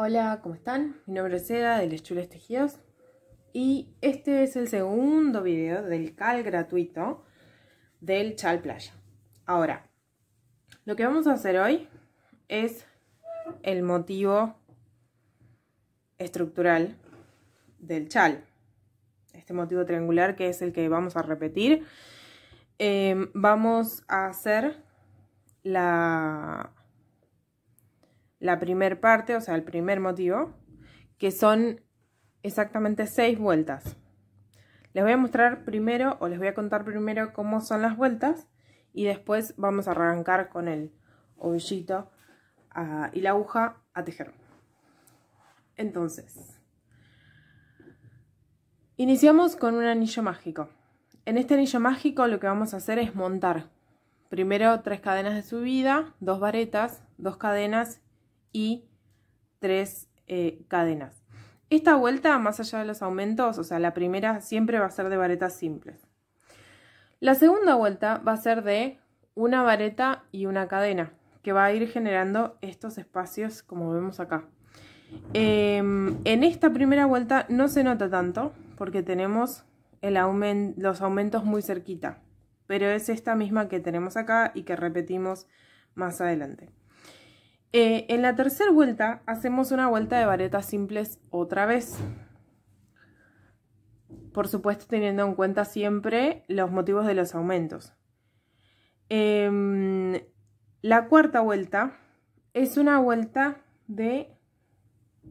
Hola, ¿cómo están? Mi nombre es Eda de Les Chules Tejidos y este es el segundo video del cal gratuito del Chal Playa. Ahora, lo que vamos a hacer hoy es el motivo estructural del chal. Este motivo triangular que es el que vamos a repetir. Eh, vamos a hacer la la primer parte, o sea, el primer motivo, que son exactamente seis vueltas. Les voy a mostrar primero, o les voy a contar primero cómo son las vueltas, y después vamos a arrancar con el ovillito ah, y la aguja a tejer. Entonces, iniciamos con un anillo mágico. En este anillo mágico lo que vamos a hacer es montar primero tres cadenas de subida, dos varetas, dos cadenas y tres eh, cadenas. Esta vuelta, más allá de los aumentos, o sea, la primera siempre va a ser de varetas simples. La segunda vuelta va a ser de una vareta y una cadena, que va a ir generando estos espacios como vemos acá. Em, en esta primera vuelta no se nota tanto, porque tenemos los aumentos muy cerquita, pero es esta misma que tenemos acá y que repetimos más adelante. Eh, en la tercera vuelta hacemos una vuelta de varetas simples otra vez. Por supuesto teniendo en cuenta siempre los motivos de los aumentos. Em, la cuarta vuelta es una vuelta de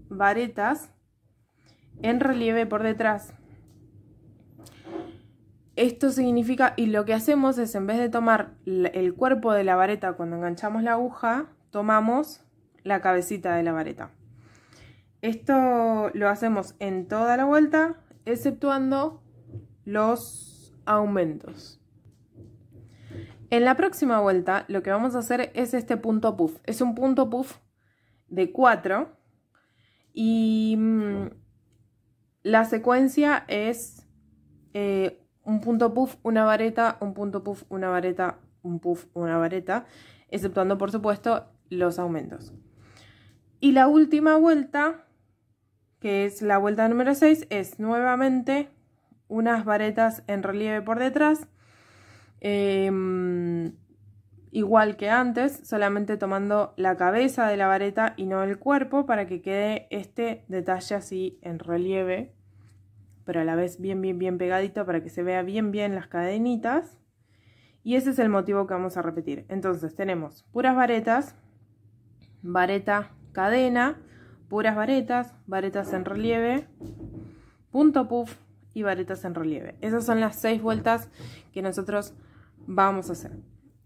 varetas en relieve por detrás. Esto significa, y lo que hacemos es en vez de tomar el cuerpo de la vareta cuando enganchamos la aguja, tomamos la cabecita de la vareta. Esto lo hacemos en toda la vuelta, exceptuando los aumentos. En la próxima vuelta lo que vamos a hacer es este punto puff. Es un punto puff de 4 y mm, la secuencia es eh, un punto puff, una vareta, un punto puff, una vareta, un puff, una vareta, exceptuando por supuesto los aumentos. Y la última vuelta, que es la vuelta número 6, es nuevamente unas varetas en relieve por detrás, em, igual que antes, solamente tomando la cabeza de la vareta y no el cuerpo para que quede este detalle así en relieve, pero a la vez bien, bien, bien pegadito para que se vea bien, bien las cadenitas. Y ese es el motivo que vamos a repetir. Entonces tenemos puras varetas, vareta cadena, puras varetas, varetas en relieve, punto puff y varetas en relieve. Esas son las seis vueltas que nosotros vamos a hacer.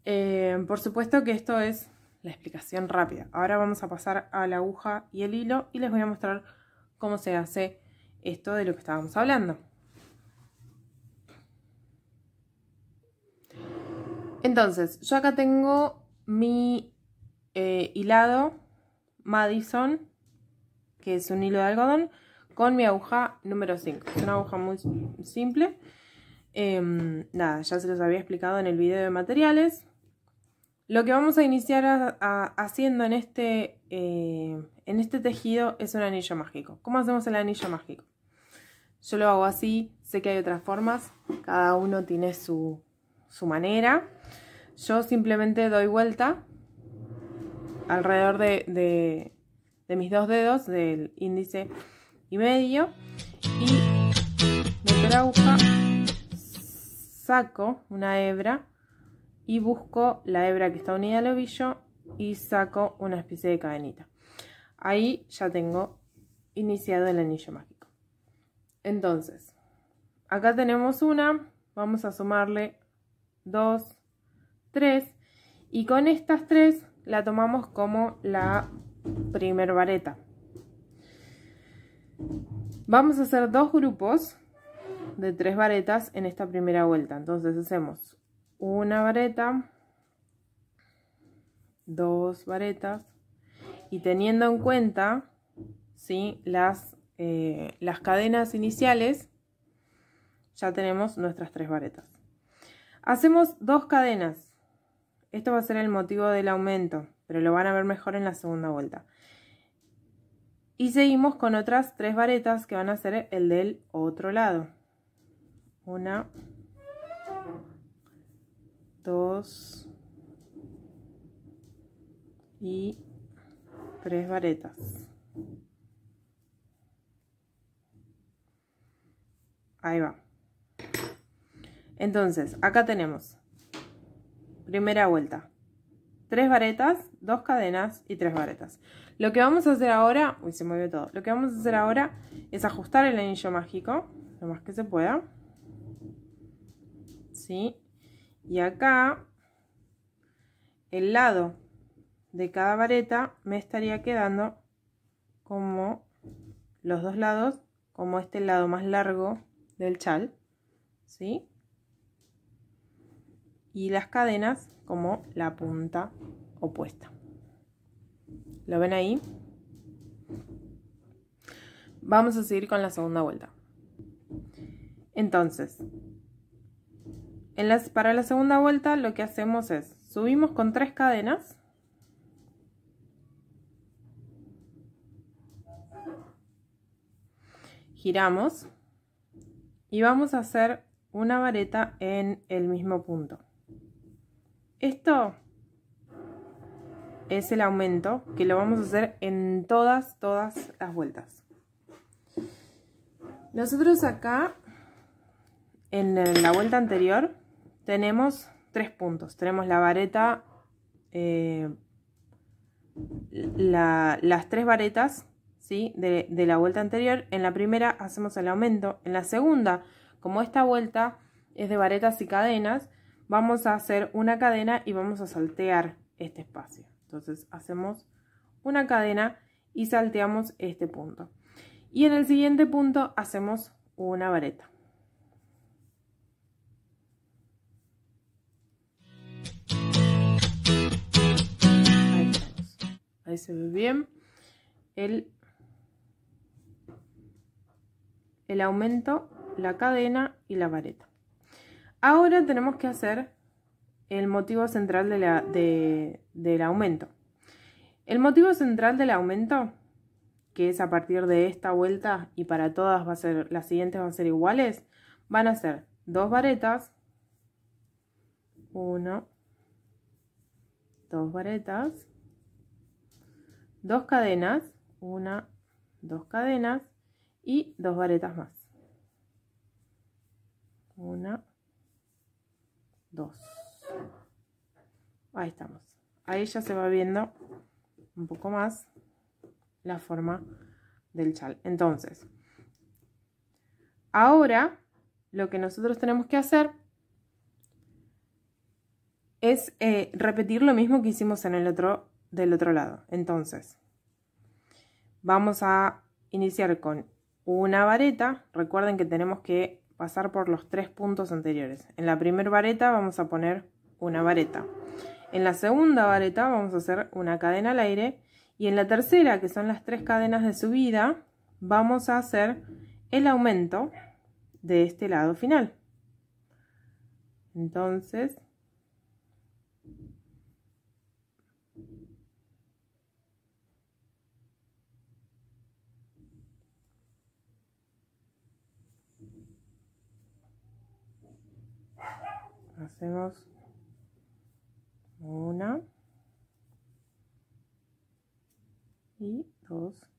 Eh, por supuesto que esto es la explicación rápida. Ahora vamos a pasar a la aguja y el hilo y les voy a mostrar cómo se hace esto de lo que estábamos hablando. Entonces, yo acá tengo mi eh, hilado Madison, que es un hilo de algodón, con mi aguja número 5. Es una aguja muy simple. Em, nada, ya se los había explicado en el video de materiales. Lo que vamos a iniciar haciendo en este, eh, en este tejido es un anillo mágico. ¿Cómo hacemos el anillo mágico? Yo lo hago así, sé que hay otras formas, cada uno tiene su, su manera. Yo simplemente doy vuelta alrededor de, mis dos dedos, del índice y medio. Y de la aguja, saco una hebra y busco la hebra que está unida al ovillo y saco una especie de cadenita. Ahí ya tengo iniciado el anillo mágico. Entonces, acá tenemos una, vamos a sumarle dos, tres y con estas tres la tomamos como la primer vareta. Vamos a hacer dos grupos de tres varetas en esta primera vuelta. Entonces hacemos una vareta, dos varetas y teniendo en cuenta ¿sí? las, eh, las cadenas iniciales, ya tenemos nuestras tres varetas. Hacemos dos cadenas esto va a ser el motivo del aumento, pero lo van a ver mejor en la segunda vuelta. Y seguimos con otras tres varetas que van a ser el del otro lado. Una, dos y tres varetas. Ahí va. Entonces, acá tenemos Primera vuelta. Tres varetas, dos cadenas y tres varetas. Lo que vamos a hacer ahora... Uy, se movió todo. Lo que vamos a hacer ahora es ajustar el anillo mágico, lo más que se pueda. ¿Sí? Y acá, el lado de cada vareta me estaría quedando como los dos lados, como este lado más largo del chal. ¿Sí? y las cadenas como la punta opuesta. ¿Lo ven ahí? Vamos a seguir con la segunda vuelta. Entonces, en las, para la segunda vuelta lo que hacemos es subimos con tres cadenas. Giramos y vamos a hacer una vareta en el mismo punto. Esto es el aumento que lo vamos a hacer en todas, todas las vueltas. Nosotros acá, en la vuelta anterior, tenemos tres puntos. Tenemos la vareta, eh, las tres varetas ¿sí? de, de la vuelta anterior. En la primera hacemos el aumento. En la segunda, como esta vuelta es de varetas y cadenas, vamos a hacer una cadena y vamos a saltear este espacio. Entonces hacemos una cadena y salteamos este punto. Y en el siguiente punto hacemos una vareta. Ahí, se ve bien el, el aumento, la cadena y la vareta. Ahora tenemos que hacer el motivo central del aumento. El motivo central del aumento, que es a partir de esta vuelta y para todas va a ser, las siguientes van a ser iguales, van a ser dos varetas, uno, dos varetas, dos cadenas, una, dos cadenas y dos varetas más. Una, 2. Ahí estamos. Ahí ya se va viendo un poco más la forma del chal. Entonces, ahora lo que nosotros tenemos que hacer es eh, repetir lo mismo que hicimos en el otro, del otro lado. Entonces, vamos a iniciar con una vareta. Recuerden que tenemos que pasar por los tres puntos anteriores. En la primer vareta vamos a poner una vareta. En la segunda vareta vamos a hacer una cadena al aire. Y en la tercera, que son las tres cadenas de subida, vamos a hacer el aumento de este lado final. Entonces, hacemos una y dos